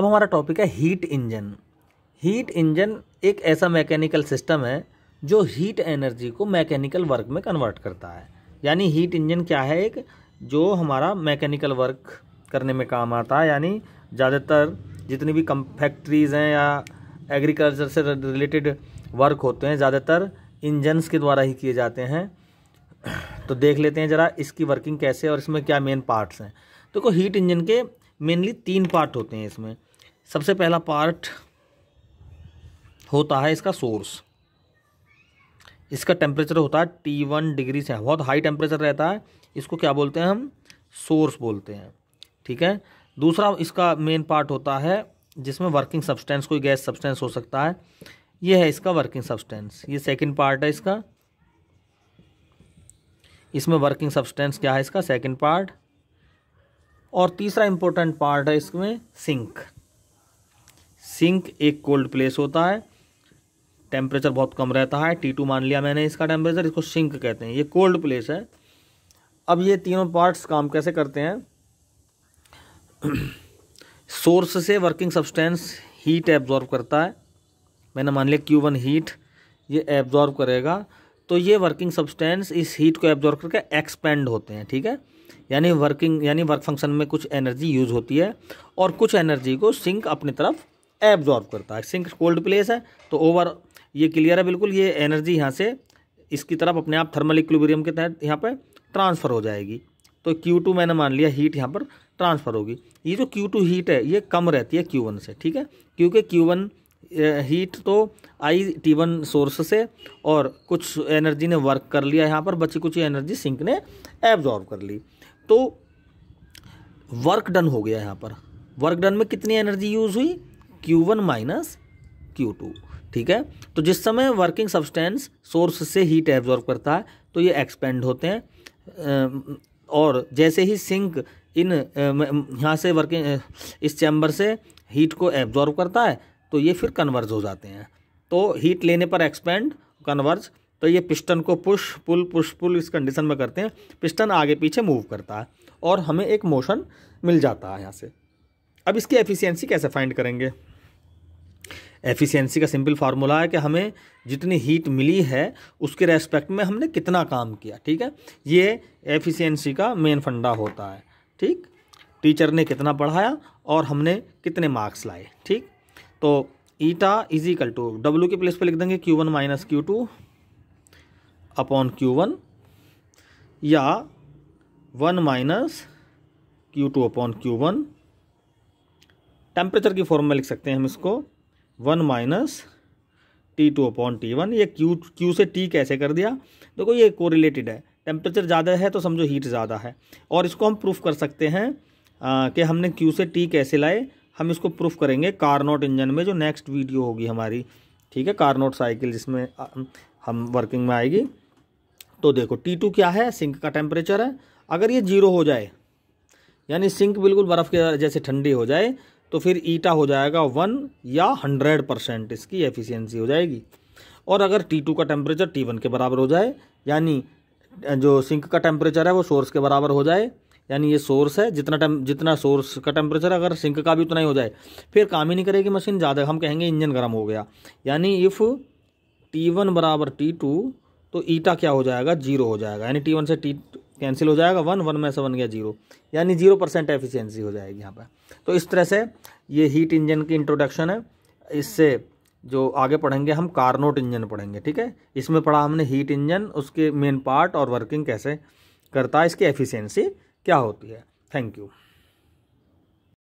अब हमारा टॉपिक है हीट इंजन हीट इंजन एक ऐसा मैकेनिकल सिस्टम है जो हीट एनर्जी को मैकेनिकल वर्क में कन्वर्ट करता है यानी हीट इंजन क्या है एक जो हमारा मैकेनिकल वर्क करने में काम आता है यानी ज़्यादातर जितनी भी कम फैक्ट्रीज़ हैं या एग्रीकल्चर से रिलेटेड वर्क होते हैं ज़्यादातर इंजनस के द्वारा ही किए जाते हैं तो देख लेते हैं ज़रा इसकी वर्किंग कैसे और इसमें क्या मेन पार्ट्स हैं देखो तो हीट इंजन के मेनली तीन पार्ट होते हैं इसमें सबसे पहला पार्ट होता है इसका सोर्स इसका टेम्परेचर होता है टी वन डिग्री से बहुत हाई टेम्परेचर रहता है इसको क्या बोलते हैं हम सोर्स बोलते हैं ठीक है दूसरा इसका मेन पार्ट होता है जिसमें वर्किंग सब्सटेंस कोई गैस सब्सटेंस हो सकता है ये है इसका वर्किंग सब्सटेंस ये सेकंड पार्ट है इसका इसमें वर्किंग सब्सटेंस क्या है इसका सेकंड पार्ट और तीसरा इम्पोर्टेंट पार्ट है इसमें सिंक सिंक एक कोल्ड प्लेस होता है टेम्परेचर बहुत कम रहता है टी टू मान लिया मैंने इसका टेम्परेचर इसको सिंक कहते हैं ये कोल्ड प्लेस है अब ये तीनों पार्ट्स काम कैसे करते हैं सोर्स से वर्किंग सब्सटेंस हीट एब्जॉर्ब करता है मैंने मान लिया क्यू वन हीट ये एब्जॉर्ब करेगा तो ये वर्किंग सब्सटेंस इस हीट को एब्जॉर्ब करके एक्सपेंड होते हैं ठीक है यानी वर्किंग यानी वर्क फंक्शन में कुछ एनर्जी यूज़ होती है और कुछ एनर्जी को सिंक अपनी तरफ एब्जॉर्ब करता है सिंक कोल्ड प्लेस है तो ओवर ये क्लियर है बिल्कुल ये एनर्जी यहाँ से इसकी तरफ अपने आप थर्मल इक्विबरियम के तहत यहाँ पर ट्रांसफ़र हो जाएगी तो Q2 मैंने मान लिया हीट यहाँ पर ट्रांसफ़र होगी ये जो Q2 हीट है ये कम रहती है Q1 से ठीक है क्योंकि Q1 हीट तो आई टी वन सोर्स से और कुछ एनर्जी ने वर्क कर लिया यहाँ पर बची कुछ एनर्जी सिंक ने एब्जॉर्ब कर ली तो वर्क डन हो गया यहाँ पर वर्क डन में कितनी एनर्जी यूज़ हुई Q one minus Q two ठीक है तो जिस समय वर्किंग सब्सटेंस सोर्स से हीट एब्जॉर्व करता है तो ये एक्सपेंड होते हैं और जैसे ही सिंक इन यहाँ से वर्किंग इस चैम्बर से हीट को एब्जॉर्व करता है तो ये फिर कन्वर्ज हो जाते हैं तो हीट लेने पर एक्सपेंड कन्वर्ज तो ये पिस्टन को पुश पुल पुश पुल इस कंडीशन में करते हैं पिस्टन आगे पीछे मूव करता है और हमें एक मोशन मिल जाता है यहाँ से अब इसकी एफिशिएंसी कैसे फाइंड करेंगे एफिशिएंसी का सिंपल फार्मूला है कि हमें जितनी हीट मिली है उसके रेस्पेक्ट में हमने कितना काम किया ठीक है ये एफिशिएंसी का मेन फंडा होता है ठीक टीचर ने कितना पढ़ाया और हमने कितने मार्क्स लाए ठीक तो eta is equal to W के प्लेस पे लिख देंगे Q one minus Q two upon Q one या one minus Q two upon Q one temperature की फॉर्म में लिख सकते हैं हम इसको one minus T two upon T one ये क्यू क्यू से टी कैसे कर दिया देखो ये कोरिलेटेड है टेम्परेचर ज़्यादा है तो समझो हीट ज़्यादा है और इसको हम प्रूफ कर सकते हैं कि हमने क्यू से टी कैसे लाए हम इसको प्रूफ करेंगे कारनोट इंजन में जो नेक्स्ट वीडियो होगी हमारी ठीक है कारनोट साइकिल जिसमें हम वर्किंग में आएगी तो देखो टी टू क्या है सिंक का टेम्परेचर है अगर ये जीरो हो जाए यानी सिंक बिल्कुल बर्फ़ के जैसे ठंडी हो जाए तो फिर ईटा हो जाएगा वन या हंड्रेड परसेंट इसकी एफिशिएंसी हो जाएगी और अगर टी टू का टेम्परेचर टी वन के बराबर हो जाए यानी जो सिंक का टेम्परेचर है वो सोर्स के बराबर हो जाए यानी ये सोर्स है जितना टेम जितना सोर्स का टेम्परेचर अगर सिंक का भी उतना ही हो जाए फिर काम ही नहीं करेगी मशीन ज़्यादा हम कहेंगे इंजन गर्म हो गया यानी इफ़ टी वन बराबर टी टू तो ईटा क्या हो जाएगा जीरो हो जाएगा यानी टी वन से टी कैंसिल हो जाएगा वन वन में से वन गया जीरो यानी जीरो परसेंट एफिशियंसी हो जाएगी यहाँ पर तो इस तरह से ये हीट इंजन की इंट्रोडक्शन है इससे जो आगे पढ़ेंगे हम कार्नोट इंजन पढ़ेंगे ठीक है इसमें पढ़ा हमने हीट इंजन उसके मेन पार्ट और वर्किंग कैसे करता है इसकी एफिशियंसी क्या होती है थैंक यू